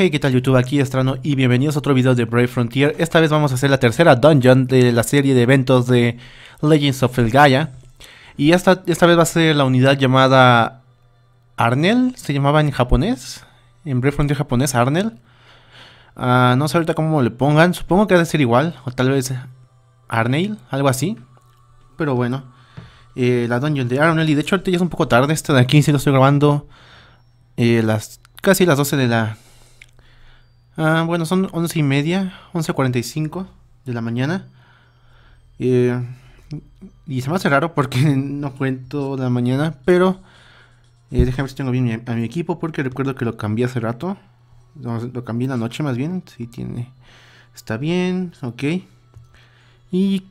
Hey, ¿qué tal YouTube? Aquí Estrano y bienvenidos a otro video de Brave Frontier. Esta vez vamos a hacer la tercera dungeon de la serie de eventos de Legends of El Gaia. Y esta, esta vez va a ser la unidad llamada Arnel, se llamaba en japonés, en Brave Frontier japonés, Arnel. Ah, no sé ahorita cómo le pongan, supongo que va a ser igual, o tal vez Arnel, algo así. Pero bueno, eh, la dungeon de Arnel, y de hecho ahorita ya es un poco tarde, esta de aquí sí lo estoy grabando eh, las casi las 12 de la Ah, bueno, son 11 y media, 11.45 de la mañana. Eh, y se me hace raro porque no cuento la mañana, pero eh, déjame ver si tengo bien a mi equipo porque recuerdo que lo cambié hace rato. Lo, cambié en la noche más bien, sí tiene... Está bien, ok. Y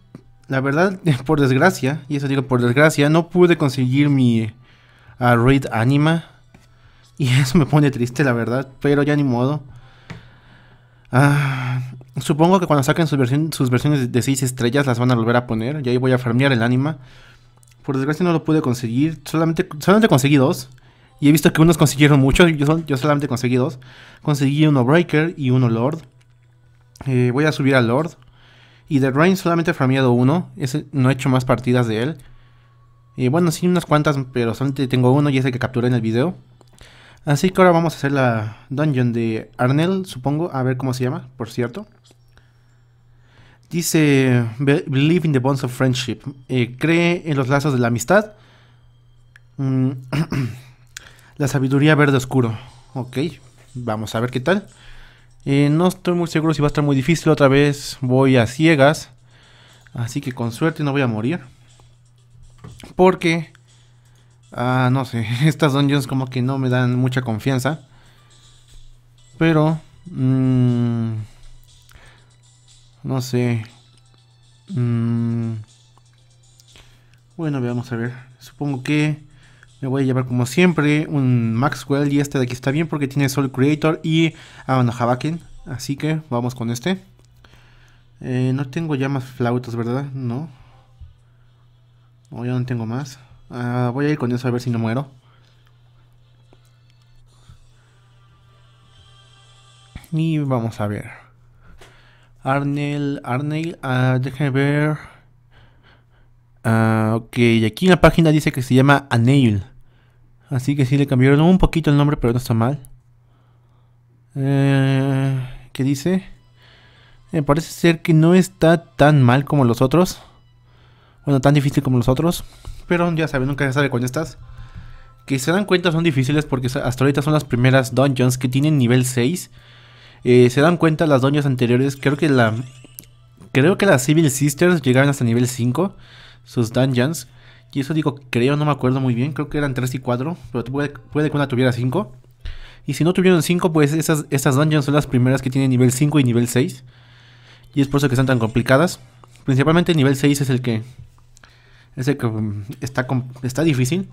la verdad, por desgracia, y eso digo por desgracia, no pude conseguir mi ah, Raid Anima. Y eso me pone triste, la verdad, pero ya ni modo. Ah, supongo que cuando saquen sus, versiones de 6 estrellas las van a volver a poner. Y ahí voy a farmear el ánima. Por desgracia no lo pude conseguir. Solamente, solamente conseguí dos. Y he visto que unos consiguieron muchos. Yo, solamente conseguí dos. Conseguí uno Breaker y uno Lord. Eh, voy a subir a Lord. Y de Rain solamente he farmeado uno. no he hecho más partidas de él. Eh, bueno, sí, unas cuantas, pero solamente tengo uno y ese que capturé en el video. Así que ahora vamos a hacer la dungeon de Arnel, supongo. A ver cómo se llama, por cierto. Dice, believe in the bonds of friendship. Eh, cree en los lazos de la amistad. Mm, la sabiduría verde oscuro. Ok, vamos a ver qué tal. Eh, no estoy muy seguro si va a estar muy difícil. Otra vez voy a ciegas. Así que con suerte no voy a morir. Porque Ah, no sé. Estas dungeons como que no me dan mucha confianza. Pero... Mm, no sé. Mm, bueno, vamos a ver. Supongo que me voy a llevar como siempre un Maxwell. Y este de aquí está bien porque tiene Soul Creator y ah, Habaken. Así que vamos con este. Eh, no tengo ya más flautas, ¿verdad? No. No, ya no tengo más. Ah, voy a ir con eso a ver si no muero. Y vamos a ver. Arnel, Arnel, uh, ver. Ah, ok, aquí en la página dice que se llama Anail. Así que sí le cambiaron un poquito el nombre, pero no está mal. Eh, ¿Qué dice? Me eh, parece ser que no está tan mal como los otros. Bueno, tan difícil como los otros. Pero ya saben, nunca se sabe con estas. Que se dan cuenta son difíciles porque hasta ahorita son las primeras dungeons que tienen nivel 6. Eh, se dan cuenta las dungeons anteriores. Creo que la. Creo que las Civil Sisters llegaron hasta nivel 5. Sus dungeons. Y eso digo, creo, no me acuerdo muy bien. Creo que eran 3 y 4. Pero puede, que una tuviera 5. Y si no tuvieron 5, pues esas, estas dungeons son las primeras que tienen nivel 5 y nivel 6. Y es por eso que están tan complicadas. Principalmente nivel 6 es el que ese que mm, está, está difícil.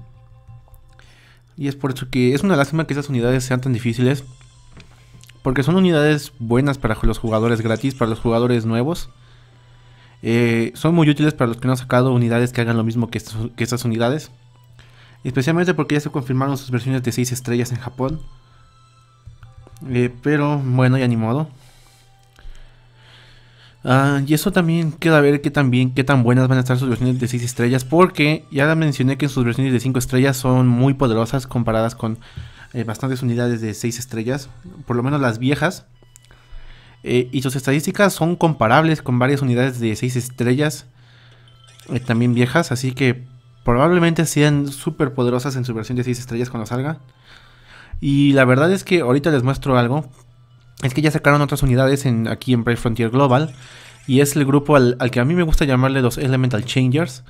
Y es por eso que es una lástima que esas unidades sean tan difíciles. Porque son unidades buenas para los jugadores gratis, para los jugadores nuevos. Eh, son muy útiles para los que no han sacado unidades que hagan lo mismo que, estas unidades. Especialmente porque ya se confirmaron sus versiones de 6 estrellas en Japón. Eh, pero bueno, ya ni modo. Ah, y eso también queda a ver qué tan qué tan buenas van a estar sus versiones de 6 estrellas, porque ya mencioné que sus versiones de 5 estrellas son muy poderosas comparadas con eh, bastantes unidades de 6 estrellas, por lo menos las viejas. Eh, y sus estadísticas son comparables con varias unidades de 6 estrellas, eh, también viejas, así que probablemente sean súper poderosas en su versión de 6 estrellas cuando salga. Y la verdad es que ahorita les muestro algo, es que ya sacaron otras unidades aquí en Brave Frontier Global. Y es el grupo al, que a mí me gusta llamarle los Elemental Changers.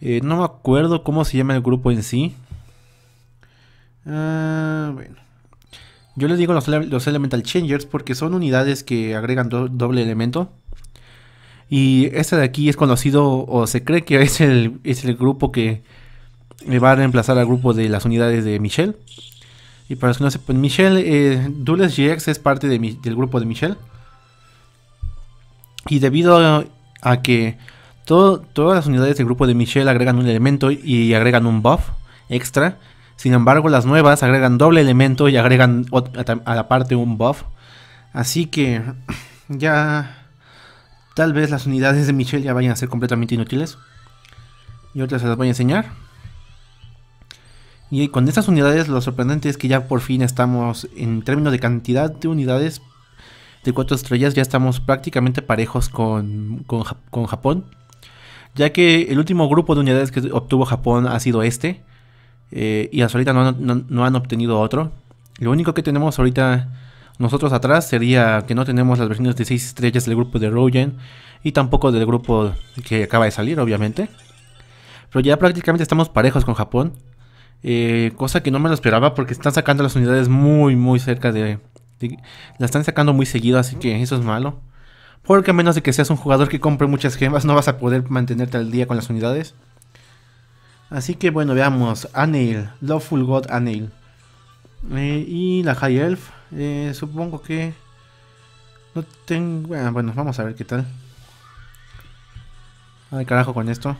Eh, no me acuerdo cómo se llama el grupo en sí. Ah, bueno. Yo les digo los, Elemental Changers porque son unidades que agregan doble elemento. Y este de aquí es conocido o se cree que es el, es el grupo que va a reemplazar al grupo de las unidades de Michelle. Y para los que no sepan, Michelle, eh, Dules GX es parte del grupo de Michelle. Y debido a, que todo, todas las unidades del grupo de Michelle agregan un elemento y agregan un buff extra, sin embargo las nuevas agregan doble elemento y agregan a la parte un buff. Así que ya tal vez las unidades de Michelle ya vayan a ser completamente inútiles. Y otras se las voy a enseñar. Y con estas unidades lo sorprendente es que ya por fin estamos en términos de cantidad de unidades de 4 estrellas, ya estamos prácticamente parejos con, con, Japón. Ya que el último grupo de unidades que obtuvo Japón ha sido este. Eh, y hasta ahorita no, no han obtenido otro. Lo único que tenemos ahorita nosotros atrás sería que no tenemos las versiones de 6 estrellas del grupo de Rogen y tampoco del grupo que acaba de salir, obviamente. Pero ya prácticamente estamos parejos con Japón. Eh, cosa que no me lo esperaba porque están sacando las unidades muy, muy cerca de, La están sacando muy seguido, así que eso es malo. Porque a menos de que seas un jugador que compre muchas gemas, no vas a poder mantenerte al día con las unidades. Así que bueno, veamos. Anil Loveful God Anil eh, y la High Elf, eh, supongo que... No tengo... Ah, bueno, vamos a ver qué tal. Ay, carajo con esto.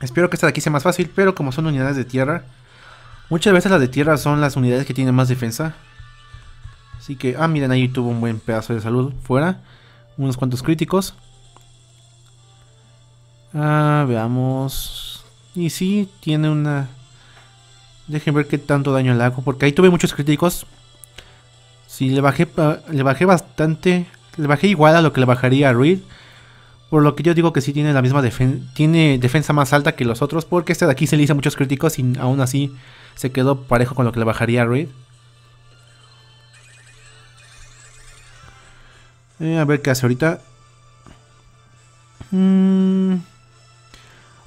Espero que esta de aquí sea más fácil, pero como son unidades de tierra, muchas veces las de tierra son las unidades que tienen más defensa. Así que, ah, miren, ahí tuvo un buen pedazo de salud fuera. Unos cuantos críticos. Ah, veamos. Y sí, tiene una... Dejen ver qué tanto daño le hago, porque ahí tuve muchos críticos. Sí, le bajé, le bajé bastante. Le bajé igual a lo que le bajaría a Reed. Por lo que yo digo que sí tiene la misma defensa. tiene defensa más alta que los otros, porque este de aquí se le hizo muchos críticos y aún así se quedó parejo con lo que le bajaría a Reed. Eh, a ver qué hace ahorita. Mm.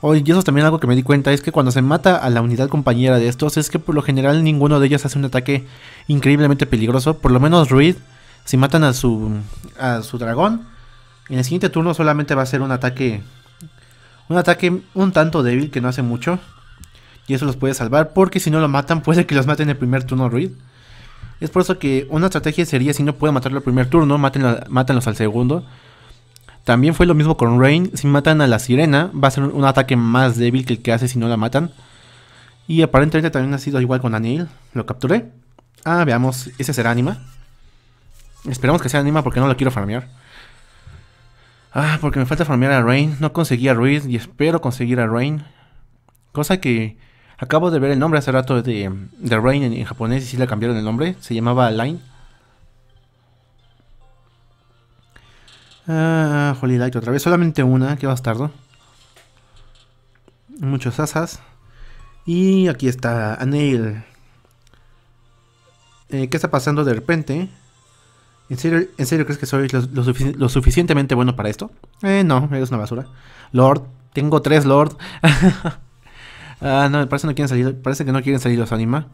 y eso es también algo que me di cuenta, es que cuando se mata a la unidad compañera de estos, es que por lo general ninguno de ellos hace un ataque increíblemente peligroso, por lo menos Reed. si matan a su, a su dragón, en el siguiente turno solamente va a ser un ataque. Un ataque un tanto débil que no hace mucho. Y eso los puede salvar. Porque si no lo matan, puede que los maten en el primer turno Ruid. Es por eso que una estrategia sería si no pueden matarlo el primer turno, Mátanlos al segundo. También fue lo mismo con Rain. Si matan a la sirena, va a ser un ataque más débil que el que hace si no la matan. Y aparentemente también ha sido igual con Anil. Lo capturé. Ah, veamos. Ese será Anima. Esperamos que sea Anima porque no lo quiero farmear. Ah, porque me falta farmear a Rain. No conseguí a Ruiz y espero conseguir a Rain. Cosa que acabo de ver el nombre hace rato de, de Rain en, japonés y si le cambiaron el nombre. Se llamaba Line. Ah, Holy Light otra vez. Solamente una, que bastardo. Muchos asas. Y aquí está Anel. Eh, ¿Qué está pasando de repente? ¿En serio, ¿En serio crees que soy lo, suficientemente bueno para esto? Eh, no, eres una basura. Lord, tengo tres, Lord. ah, no, parece, no quieren salir, parece que no quieren salir los anima.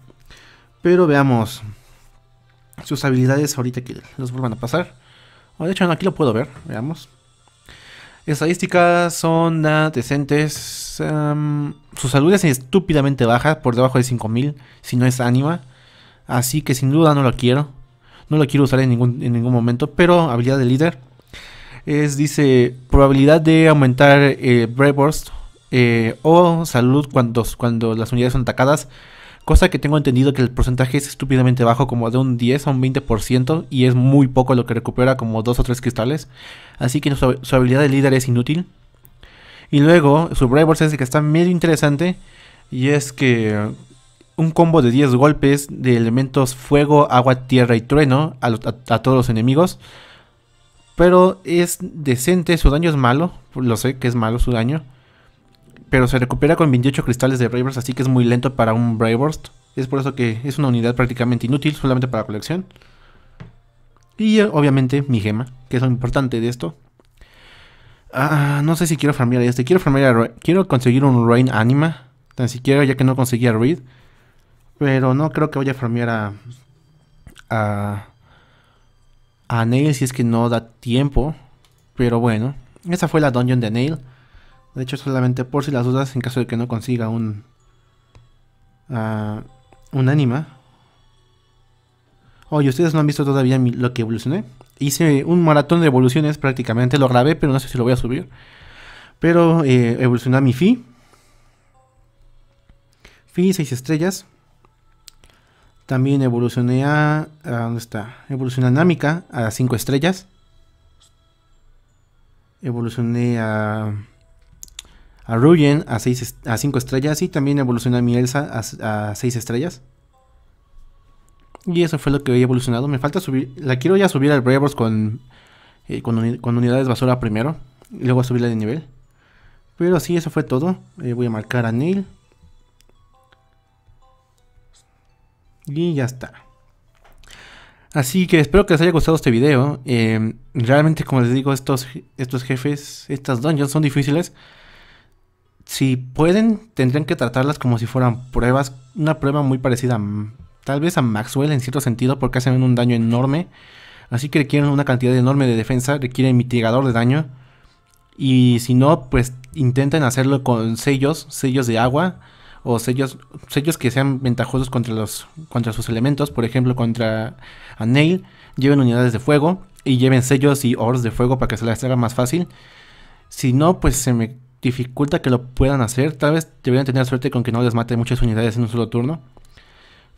Pero veamos. Sus habilidades ahorita que los vuelvan a pasar. Ah, de hecho, aquí lo puedo ver. Veamos. Estadísticas son ah, decentes. su salud es estúpidamente baja, por debajo de 5000, si no es ánima. Así que sin duda no lo quiero. No lo quiero usar en ningún, en ningún momento, pero habilidad de líder es, dice, probabilidad de aumentar eh, eh, o salud cuando, cuando las unidades son atacadas. Cosa que tengo entendido que el porcentaje es estúpidamente bajo, como de un 10 a un 20%, y es muy poco lo que recupera, como 2 o 3 cristales. Así que su, habilidad de líder es inútil. Y luego, su Brave es que está medio interesante, y es que un combo de 10 golpes de elementos fuego, agua, tierra y trueno a, todos los enemigos. Pero es decente, su daño es malo, lo sé que es malo su daño. Pero se recupera con 28 cristales de Braverst, así que es muy lento para un Braveburst. Es por eso que es una unidad prácticamente inútil, solamente para colección. Y eh, obviamente mi gema, que es lo importante de esto. Ah, no sé si quiero farmear este. Quiero farmear Quiero conseguir un Rain Anima. Tan siquiera ya que no conseguía Reed. Pero no creo que vaya a farmear a. a. a Nail si es que no da tiempo. Pero bueno, esa fue la dungeon de Nail. De hecho, solamente por si las dudas, en caso de que no consiga un. a un ánima Oye, ustedes no han visto todavía lo que evolucioné. Hice un maratón de evoluciones prácticamente, lo grabé, pero no sé si lo voy a subir. Pero eh, evolucioné a mi Fi. Fi 6 estrellas. También evolucioné a... ¿a ¿Dónde está? Evolucioné a Námica, a 5 estrellas. Evolucioné a... A Ruyen a 5 estrellas y también evolucioné a mi Elsa a 6 estrellas. Y eso fue lo que he evolucionado. Me falta subir... La quiero ya subir al Bravos con, eh, con, unidades basura primero. Y luego subirla de nivel. Pero sí, eso fue todo. Eh, voy a marcar a Neil. Y ya está. Así que espero que les haya gustado este video. Em, realmente, como les digo, estos, estos jefes, estas dungeons son difíciles. Si pueden, tendrán que tratarlas como si fueran pruebas. Una prueba muy parecida, mm, tal vez a Maxwell en cierto sentido, porque hacen un daño enorme. Así que requieren una cantidad enorme de defensa, requieren mitigador de daño. Y si no, pues intenten hacerlo con sellos, sellos de agua o sellos, sellos que sean ventajosos contra, los, contra sus elementos, por ejemplo contra a Nail, lleven unidades de fuego y lleven sellos y ores de fuego para que se las haga más fácil. Si no, pues se me dificulta que lo puedan hacer, tal vez deberían tener suerte con que no les mate muchas unidades en un solo turno.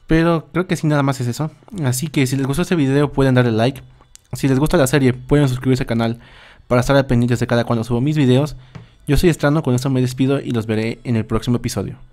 Pero creo que sí, nada más es eso. Así que si les gustó este video pueden darle like. Si les gusta la serie pueden suscribirse al canal para estar al pendientes de cada cuando subo mis videos. Yo soy Estrano, con esto me despido y los veré en el próximo episodio.